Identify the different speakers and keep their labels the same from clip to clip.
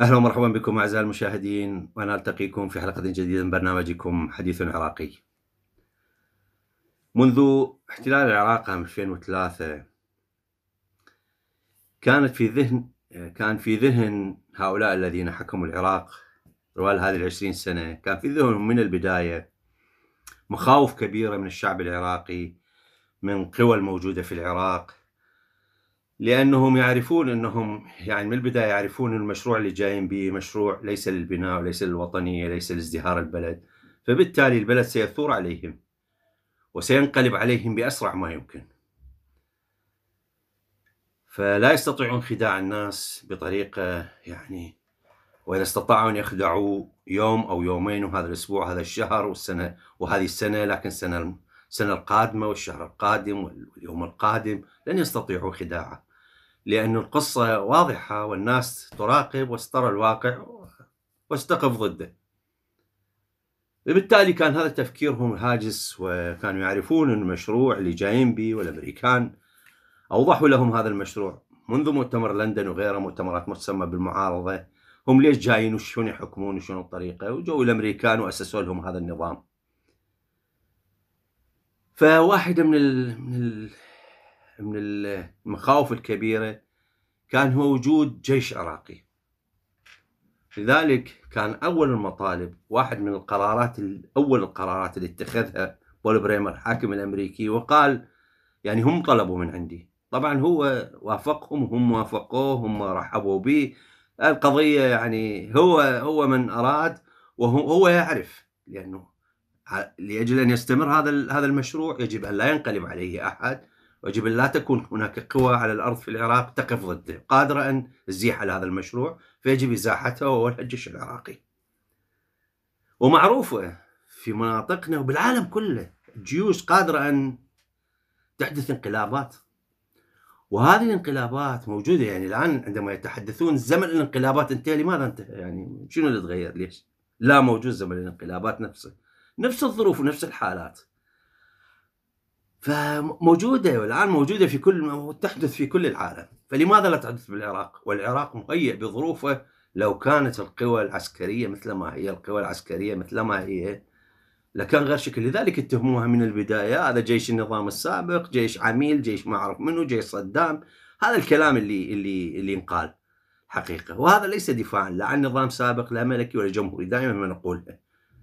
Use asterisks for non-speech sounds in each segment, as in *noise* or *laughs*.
Speaker 1: اهلا ومرحبا بكم اعزائي المشاهدين وانا التقيكم في حلقه جديده من برنامجكم حديث عراقي. منذ احتلال العراق عام 2003 كانت في ذهن كان في ذهن هؤلاء الذين حكموا العراق طوال هذه العشرين سنة كان في ذهنهم من البداية مخاوف كبيرة من الشعب العراقي من قوى الموجودة في العراق لأنهم يعرفون أنهم يعني من البداية يعرفون المشروع اللي جايين به مشروع ليس للبناء وليس للوطنية ليس لازدهار البلد فبالتالي البلد سيثور عليهم وسينقلب عليهم بأسرع ما يمكن فلا يستطيعون خداع الناس بطريقة يعني وإذا استطاعوا أن يخدعوا يوم أو يومين وهذا الأسبوع هذا الشهر والسنة وهذه السنة لكن السنة السنة القادمة والشهر القادم واليوم القادم لن يستطيعوا خداعه لأن القصة واضحة والناس تراقب واسترى الواقع واستقف ضده وبالتالي كان هذا تفكيرهم هاجس وكانوا يعرفون المشروع اللي جايين به والأمريكان أوضحوا لهم هذا المشروع منذ مؤتمر لندن وغيره مؤتمرات مسمى بالمعارضة هم ليش جايين وشلون يحكمون وشلون الطريقة وجو الأمريكان وأسسوا لهم هذا النظام فواحدة من الـ من ال... من المخاوف الكبيرة كان هو وجود جيش عراقي لذلك كان أول المطالب واحد من القرارات أول القرارات اللي اتخذها بول بريمر الحاكم الأمريكي وقال يعني هم طلبوا من عندي طبعا هو وافقهم هم وافقوه هم رحبوا به القضية يعني هو هو من أراد وهو يعرف لأنه لأجل أن يستمر هذا هذا المشروع يجب أن لا ينقلب عليه أحد يجب أن لا تكون هناك قوى على الأرض في العراق تقف ضده قادرة أن تزيح على هذا المشروع فيجب إزاحتها وهو الجيش العراقي ومعروفة في مناطقنا وبالعالم كله جيوش قادرة أن تحدث انقلابات وهذه الانقلابات موجودة يعني الآن عندما يتحدثون زمن الانقلابات انتهى لماذا انتهى يعني شنو اللي تغير ليش لا موجود زمن الانقلابات نفسه نفس الظروف ونفس الحالات فموجوده والان موجوده في كل تحدث في كل العالم فلماذا لا تحدث بالعراق والعراق مهيئ بظروفه لو كانت القوى العسكريه مثل ما هي القوى العسكريه مثل ما هي لكان غير شكل لذلك اتهموها من البدايه هذا جيش النظام السابق جيش عميل جيش ما اعرف منه جيش صدام هذا الكلام اللي اللي اللي انقال حقيقه وهذا ليس دفاعا لا عن نظام سابق لا ملكي ولا جمهوري دائما ما نقولها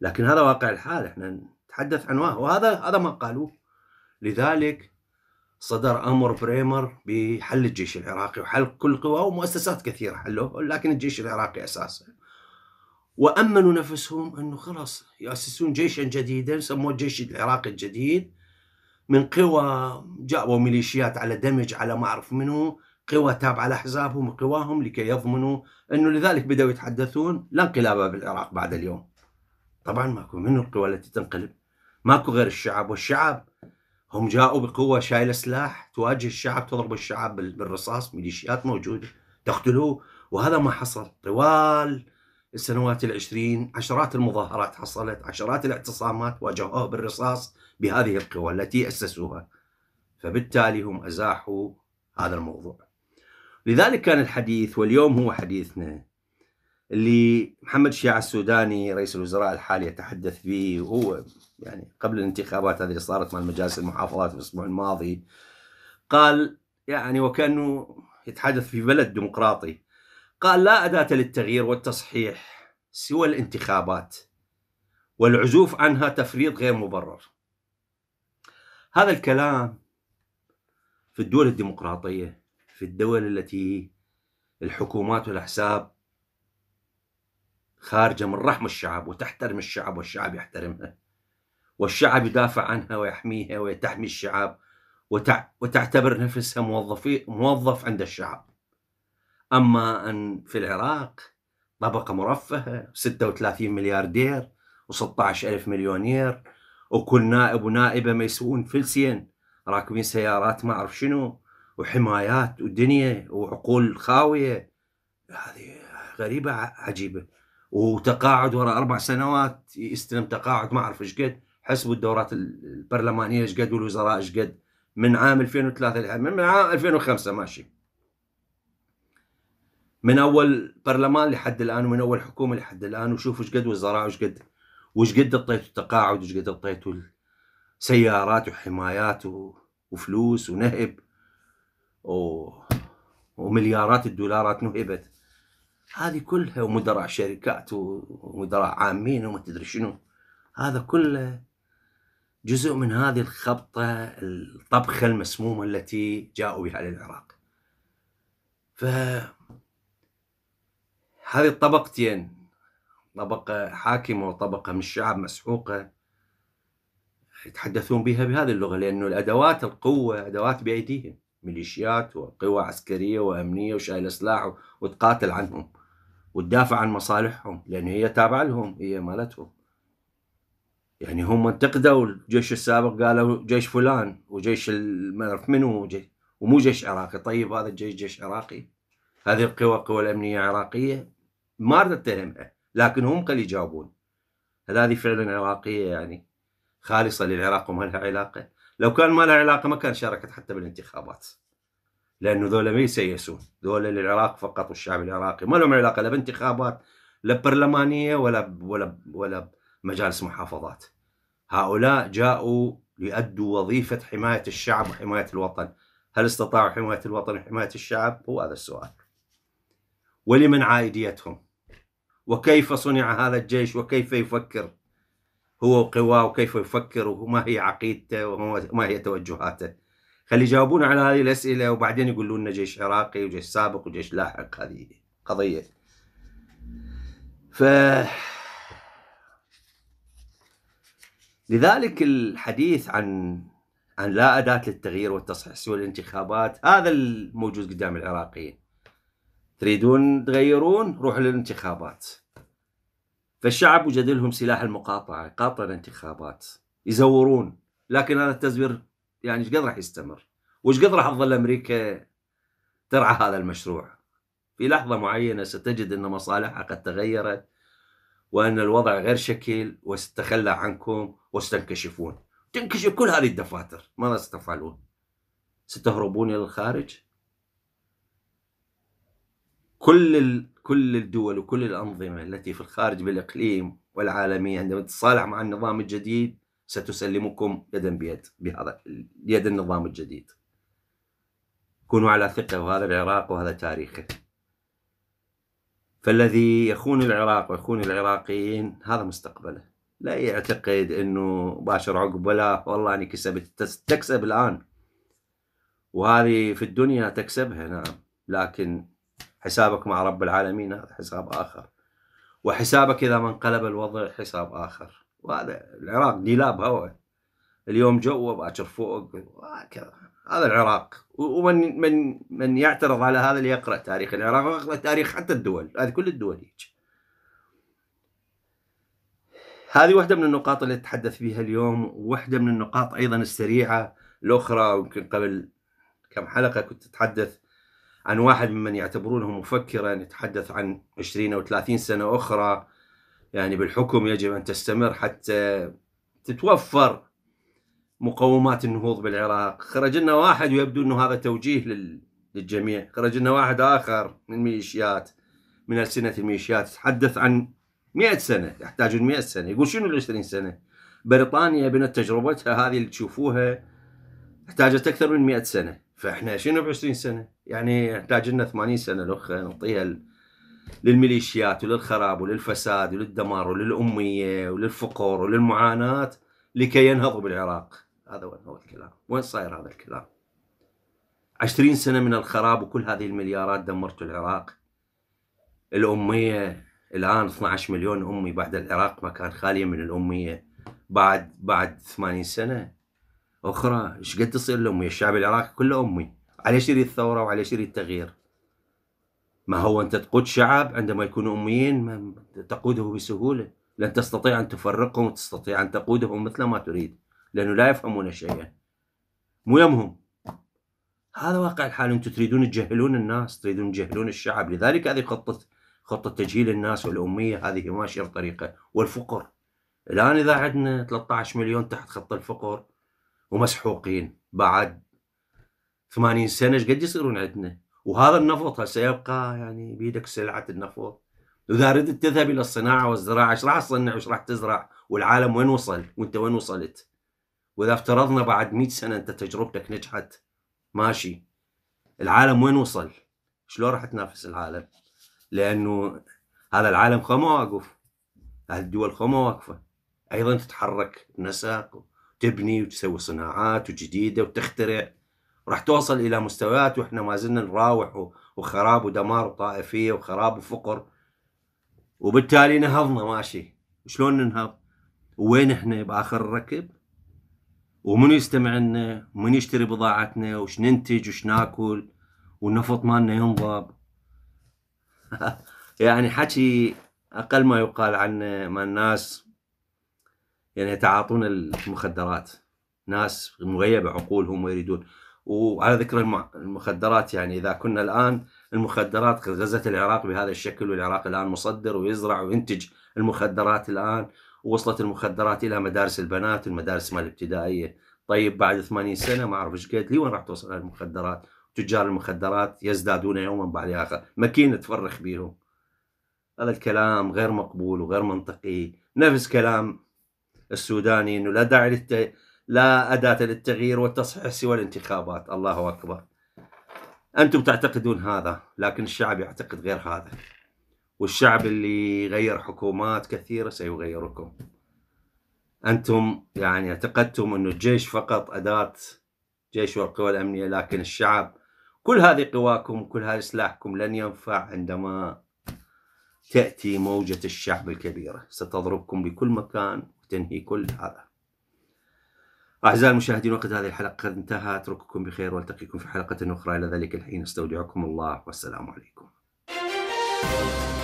Speaker 1: لكن هذا واقع الحال احنا نتحدث عن وهذا هذا ما قالوه لذلك صدر امر بريمر بحل الجيش العراقي وحل كل قوى ومؤسسات كثيره حلوه لكن الجيش العراقي اساسا وامنوا نفسهم انه خلاص ياسسون جيشا جديدا سموه الجيش العراقي الجديد من قوى جاءوا ميليشيات على دمج على ما اعرف منو قوى تابعه لاحزابهم وقواهم لكي يضمنوا انه لذلك بداوا يتحدثون لا انقلاب بالعراق بعد اليوم. طبعا ماكو من القوى التي تنقلب؟ ماكو غير الشعب والشعب هم جاءوا بقوة شايلة سلاح تواجه الشعب تضرب الشعب بالرصاص ميليشيات موجودة تقتلوه وهذا ما حصل طوال السنوات العشرين عشرات المظاهرات حصلت عشرات الاعتصامات واجهوه بالرصاص بهذه القوى التي أسسوها فبالتالي هم أزاحوا هذا الموضوع لذلك كان الحديث واليوم هو حديثنا اللي محمد الشياع السوداني رئيس الوزراء الحالي يتحدث به وهو يعني قبل الانتخابات هذه اللي صارت مع المجالس المحافظات في الاسبوع الماضي قال يعني وكانه يتحدث في بلد ديمقراطي قال لا اداه للتغيير والتصحيح سوى الانتخابات والعزوف عنها تفريط غير مبرر هذا الكلام في الدول الديمقراطيه في الدول التي الحكومات والاحزاب خارجة من رحم الشعب وتحترم الشعب والشعب يحترمها والشعب يدافع عنها ويحميها ويتحمي الشعب وتع... وتعتبر نفسها موظفي... موظف عند الشعب أما أن في العراق طبقة مرفهة 36 ملياردير و16 ألف مليونير وكل نائب ونائبة ما يسوون فلسين راكبين سيارات ما أعرف شنو وحمايات ودنيا وعقول خاوية هذه غريبة عجيبة وتقاعد وراء اربع سنوات يستلم تقاعد ما اعرف ايش قد حسبوا الدورات البرلمانيه ايش قد والوزراء ايش قد من عام 2003 من عام 2005 ماشي من اول برلمان لحد الان ومن اول حكومه لحد الان وشوفوا ايش قد وزراء ايش قد وايش قد اعطيتوا التقاعد وايش قد اعطيتوا سيارات وحمايات وفلوس ونهب و... ومليارات الدولارات نهبت هذه كلها ومدراء شركات ومدراء عامين وما تدري شنو هذا كله جزء من هذه الخبطة الطبخة المسمومة التي جاءوا بها للعراق ف هذه الطبقتين طبقة حاكمة وطبقة من الشعب مسحوقة يتحدثون بها بهذه اللغة لأنه الأدوات القوة أدوات بأيديهم ميليشيات وقوى عسكريه وامنيه وشايله سلاح وتقاتل عنهم وتدافع عن مصالحهم لان هي تابعه لهم هي مالتهم يعني هم انتقدوا الجيش السابق قالوا جيش فلان وجيش المعرف منو ومو جيش عراقي طيب هذا الجيش جيش عراقي هذه القوى قوى الامنيه عراقيه ما اتهمها لكن هم قال يجاوبون هل هذه فعلا عراقيه يعني خالصه للعراق وما لها علاقه لو كان ما له علاقه ما كان شاركت حتى بالانتخابات لانه ذولا ما يسيسون ذولا للعراق فقط والشعب العراقي ما لهم علاقه لا بانتخابات لا برلمانيه ولا ولا ولا مجالس محافظات هؤلاء جاءوا ليؤدوا وظيفه حمايه الشعب وحمايه الوطن هل استطاعوا حمايه الوطن وحمايه الشعب هو هذا السؤال ولمن عائديتهم وكيف صنع هذا الجيش وكيف يفكر هو وقواه وكيف يفكر وما هي عقيدته وما هي توجهاته خلي يجاوبونا على هذه الأسئلة وبعدين يقولوا لنا جيش عراقي وجيش سابق وجيش لاحق هذه قضية ف لذلك الحديث عن عن لا أداة للتغيير والتصحيح سوى الانتخابات هذا الموجود قدام العراقيين تريدون تغيرون روحوا للانتخابات فالشعب وجد لهم سلاح المقاطعة قاطع الانتخابات يزورون لكن هذا التزوير يعني ايش قد راح يستمر وايش قد راح تظل أمريكا ترعى هذا المشروع في لحظة معينة ستجد أن مصالحها قد تغيرت وأن الوضع غير شكل وستتخلى عنكم وستنكشفون تنكشف كل هذه الدفاتر ماذا ستفعلون ستهربون إلى الخارج كل ال... كل الدول وكل الأنظمة التي في الخارج بالإقليم والعالمية عندما تتصالح مع النظام الجديد ستسلمكم يدا بيد بهذا يد النظام الجديد كونوا على ثقة وهذا العراق وهذا تاريخه فالذي يخون العراق ويخون العراقيين هذا مستقبله لا يعتقد انه باشر عقبه لا والله اني كسبت تكسب الان وهذه في الدنيا تكسبها نعم لكن حسابك مع رب العالمين هذا حساب آخر وحسابك إذا ما انقلب الوضع حساب آخر وهذا العراق ديلاب هواء اليوم جوه باكر فوق وهكذا هذا العراق ومن من من يعترض على هذا اللي يقرا تاريخ العراق ويقرا تاريخ حتى الدول هذه كل الدول هيك هذه واحدة من النقاط اللي أتحدث فيها اليوم واحدة من النقاط أيضا السريعة الأخرى يمكن قبل كم حلقة كنت أتحدث عن واحد ممن يعتبرونه مفكرا يتحدث عن 20 أو 30 سنة أخرى يعني بالحكم يجب أن تستمر حتى تتوفر مقومات النهوض بالعراق خرج لنا واحد ويبدو أنه هذا توجيه للجميع خرج لنا واحد آخر من الميليشيات من ألسنة الميليشيات تحدث عن 100 سنة يحتاجون 100 سنة يقول شنو ال 20 سنة بريطانيا بنت تجربتها هذه اللي تشوفوها احتاجت أكثر من 100 سنة فاحنا شنو ب 20 سنه؟ يعني يحتاج لنا 80 سنه الاخ نعطيها للميليشيات وللخراب وللفساد وللدمار وللاميه وللفقر وللمعاناه لكي ينهضوا بالعراق هذا وين هو الكلام؟ وين صاير هذا الكلام؟ 20 سنه من الخراب وكل هذه المليارات دمرتوا العراق الاميه الان 12 مليون امي بعد العراق ما كان خاليه من الاميه بعد بعد 80 سنه اخرى ايش قد تصير لامي الشعب العراقي كله امي ايش يريد وعلى ايش يريد التغيير ما هو انت تقود شعب عندما يكونوا اميين تقوده بسهوله لن تستطيع ان تفرقهم وتستطيع ان تقودهم مثل ما تريد لانه لا يفهمون شيئا مو يمهم هذا واقع الحال انتم تريدون تجهلون الناس تريدون تجهلون الشعب لذلك هذه خطه خطه تجهيل الناس والاميه هذه ماشيه بطريقه والفقر الان اذا عندنا 13 مليون تحت خط الفقر ومسحوقين بعد 80 سنه ايش قد يصيرون عندنا؟ وهذا النفط سيبقى يعني بيدك سلعه النفط واذا ردت تذهب الى الصناعه والزراعه ايش راح تصنع وايش راح تزرع؟ والعالم وين وصل؟ وانت وين وصلت؟ واذا افترضنا بعد 100 سنه انت تجربتك نجحت ماشي العالم وين وصل؟ شلون راح تنافس العالم؟ لانه هذا العالم خو واقف هذه الدول خو واقفه ايضا تتحرك نساق تبني وتسوي صناعات وجديده وتخترع راح توصل الى مستويات واحنا ما زلنا نراوح وخراب ودمار وطائفيه وخراب وفقر وبالتالي نهضنا ماشي شلون ننهض؟ وين احنا باخر الركب؟ ومن يستمع لنا؟ ومن يشتري بضاعتنا؟ وش ننتج؟ وش ناكل؟ والنفط مالنا ينضب *laughs* يعني حكي اقل ما يقال عن ما الناس يعني يتعاطون المخدرات ناس مغيبه عقولهم ويريدون وعلى ذكر المخدرات يعني اذا كنا الان المخدرات غزت العراق بهذا الشكل والعراق الان مصدر ويزرع وينتج المخدرات الان ووصلت المخدرات الى مدارس البنات والمدارس مال الابتدائيه طيب بعد 80 سنه ما اعرف ايش قد لي وين راح توصل المخدرات تجار المخدرات يزدادون يوما بعد اخر ماكينه تفرخ بيهم هذا الكلام غير مقبول وغير منطقي نفس كلام السوداني انه لا داعي للت... لا اداه للتغيير والتصحيح سوى الانتخابات، الله اكبر. انتم تعتقدون هذا، لكن الشعب يعتقد غير هذا. والشعب اللي غير حكومات كثيره سيغيركم. انتم يعني اعتقدتم انه الجيش فقط اداه جيش والقوى الامنيه لكن الشعب كل هذه قواكم كل هذا سلاحكم لن ينفع عندما تأتي موجة الشعب الكبيرة ستضربكم بكل مكان تنهي كل هذا أعزائي المشاهدين وقت هذه الحلقة قد انتهى أترككم بخير وألتقيكم في حلقة أخرى إلى ذلك الحين استودعكم الله والسلام عليكم